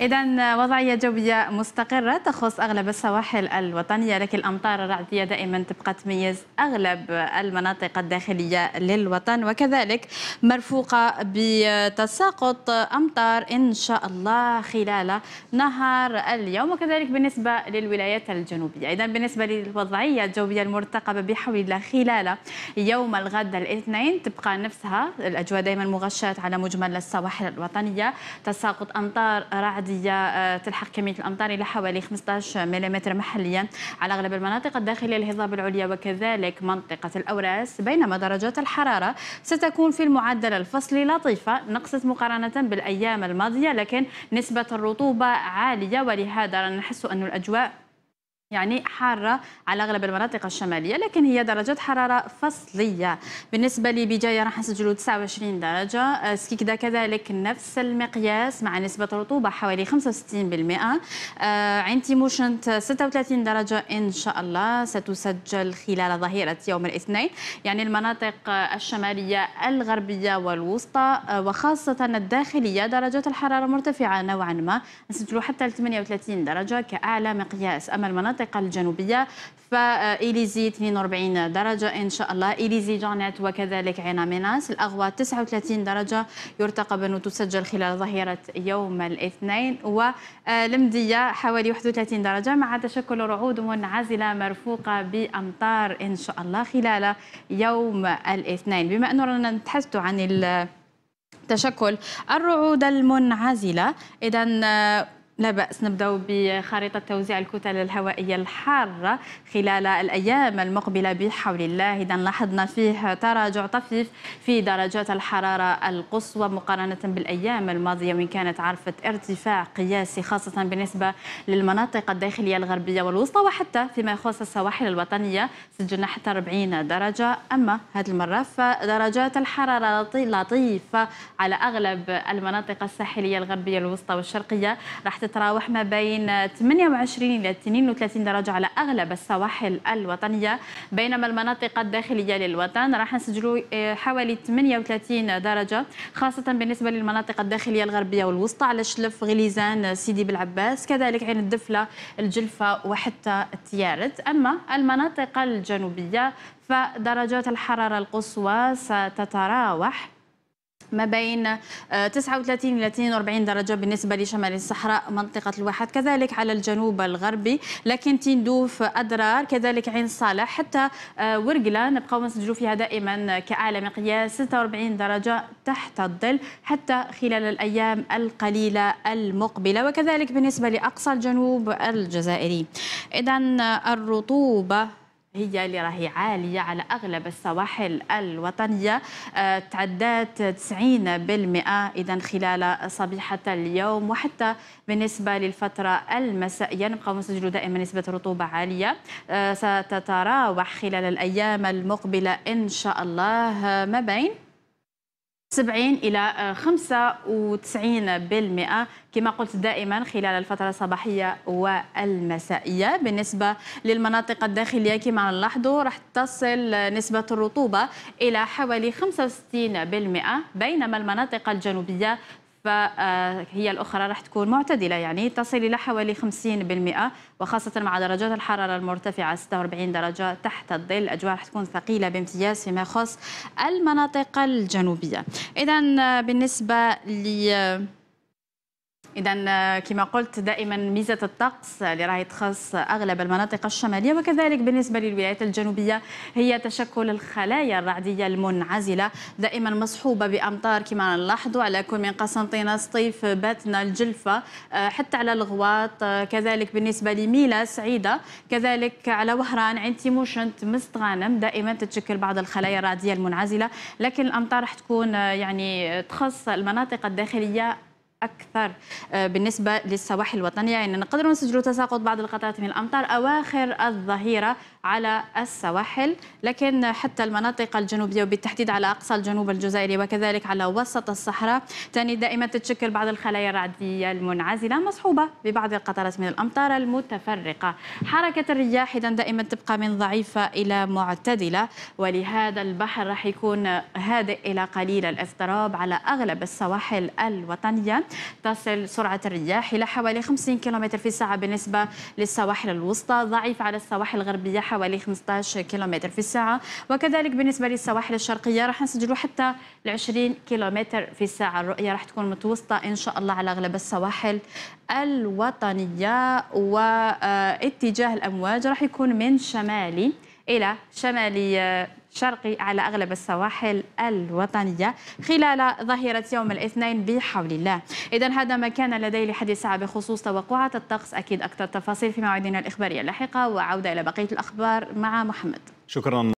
إذا وضعية جوية مستقرة تخص أغلب السواحل الوطنية لكن الأمطار الرعدية دائما تبقى تميز أغلب المناطق الداخلية للوطن وكذلك مرفوقة بتساقط أمطار إن شاء الله خلال نهار اليوم وكذلك بالنسبة للولايات الجنوبية إذا بالنسبة للوضعية الجوية المرتقبة بحول الله خلال يوم الغد الاثنين تبقى نفسها الأجواء دائما مغشاة على مجمل السواحل الوطنية تساقط أمطار رعد القضية آه، تلحق كمية الأمطار إلى حوالي 15 ملم محليا على أغلب المناطق الداخلية الهضاب العليا وكذلك منطقة الأوراس بينما درجات الحرارة ستكون في المعدل الفصلي لطيفة نقصت مقارنة بالأيام الماضية لكن نسبة الرطوبة عالية ولهذا نحس أن الأجواء يعني حارة على أغلب المناطق الشمالية لكن هي درجات حرارة فصلية بالنسبة لبجاية راح نسجلوا 29 درجة آه، سكيكدا كذلك نفس المقياس مع نسبة رطوبة حوالي 65% عين تيموشنت 36 درجة إن شاء الله ستسجل خلال ظهيرة يوم الاثنين يعني المناطق الشمالية الغربية والوسطى آه، وخاصة الداخلية درجات الحرارة مرتفعة نوعا ما نسجلوا حتى 38 درجة كأعلى مقياس أما المناطق المناطق الجنوبية فإليزي 42 درجة إن شاء الله إليزي جانيت وكذلك عينا ميناس الأغوى 39 درجة يرتقب أن تسجل خلال ظهيرة يوم الاثنين ولمدية حوالي 31 درجة مع تشكل رعود منعزلة مرفوقة بأمطار إن شاء الله خلال يوم الاثنين بما أننا نتحدث عن تشكل الرعود المنعزلة إذا لا بأس نبدأ بخريطة توزيع الكتل الهوائية الحارة خلال الأيام المقبلة بحول الله إذا لاحظنا فيه تراجع طفيف في درجات الحرارة القصوى مقارنة بالأيام الماضية وإن كانت عرفت ارتفاع قياسي خاصة بالنسبة للمناطق الداخلية الغربية والوسطى وحتى فيما يخص السواحل الوطنية سجلنا حتى 40 درجة أما هذه المرة فدرجات الحرارة لطيفة على أغلب المناطق الساحلية الغربية الوسطى والشرقية راح تتراوح ما بين 28 إلى 32 درجة على أغلب السواحل الوطنية بينما المناطق الداخلية للوطن راح نسجلوا آه، حوالي 38 درجة خاصة بالنسبة للمناطق الداخلية الغربية والوسطى على شلف غليزان سيدي بالعباس كذلك عين الدفلة الجلفة وحتى التيارت أما المناطق الجنوبية فدرجات الحرارة القصوى ستتراوح ما بين 39 آه، إلى 42 درجة بالنسبة لشمال الصحراء منطقة الواحد كذلك على الجنوب الغربي لكن تندوف أدرار كذلك عين صالح حتى آه، ورقلة نبقاو نسجلوا فيها دائما كأعلى مقياس 46 درجة تحت الظل حتى خلال الأيام القليلة المقبلة وكذلك بالنسبة لأقصى الجنوب الجزائري إذا الرطوبة هي اللي راهي عالية على أغلب السواحل الوطنية آه، تعدات 90% إذا خلال صبيحة اليوم وحتى بالنسبة للفترة المسائية نبقى نسجل دائما نسبة رطوبة عالية آه، ستتراوح خلال الأيام المقبلة إن شاء الله آه، ما بين 70 إلى 95% آه، كما قلت دائما خلال الفترة الصباحية والمسائية بالنسبة للمناطق الداخلية كما نلاحظوا راح تصل نسبة الرطوبة إلى حوالي 65% بينما المناطق الجنوبية فهي الأخرى راح تكون معتدلة يعني تصل إلى حوالي 50% وخاصة مع درجات الحرارة المرتفعة 46 درجة تحت الظل الأجواء راح تكون ثقيلة بامتياز فيما يخص المناطق الجنوبية إذا بالنسبة ل إذا آه، كما قلت دائما ميزة الطقس اللي راهي تخص أغلب المناطق الشمالية وكذلك بالنسبة للولايات الجنوبية هي تشكل الخلايا الرعدية المنعزلة دائما مصحوبة بأمطار كما نلاحظوا على كل من قسنطينة سطيف باتنا الجلفة آه، حتى على الغواط آه، كذلك بالنسبة لميلا سعيدة كذلك على وهران عين تيموشنت مستغانم دائما تتشكل بعض الخلايا الرعدية المنعزلة لكن الأمطار راح تكون يعني تخص المناطق الداخلية اكثر آه، بالنسبه للسواحل الوطنيه يعني نقدروا نسجلوا تساقط بعض القطرات من الامطار اواخر الظهيره على السواحل لكن حتى المناطق الجنوبية وبالتحديد على أقصى الجنوب الجزائري وكذلك على وسط الصحراء تاني دائما تتشكل بعض الخلايا الرعدية المنعزلة مصحوبة ببعض القطرات من الأمطار المتفرقة حركة الرياح إذا دائما تبقى من ضعيفة إلى معتدلة ولهذا البحر راح يكون هادئ إلى قليل الاضطراب على أغلب السواحل الوطنية تصل سرعة الرياح إلى حوالي 50 كم في الساعة بالنسبة للسواحل الوسطى ضعيف على السواحل الغربية حوالي 15 كيلومتر في الساعة وكذلك بالنسبة للسواحل الشرقية راح نسجلوا حتى ل 20 كيلومتر في الساعة الرؤية راح تكون متوسطة إن شاء الله على أغلب السواحل الوطنية واتجاه الأمواج راح يكون من شمالي إلى شمالي شرقي على أغلب السواحل الوطنية خلال ظهيرة يوم الاثنين بحول الله إذا هذا ما كان لدي لحديث ساعة بخصوص توقعات الطقس أكيد أكثر تفاصيل في موعدنا الإخبارية اللاحقة وعودة إلى بقية الأخبار مع محمد شكرا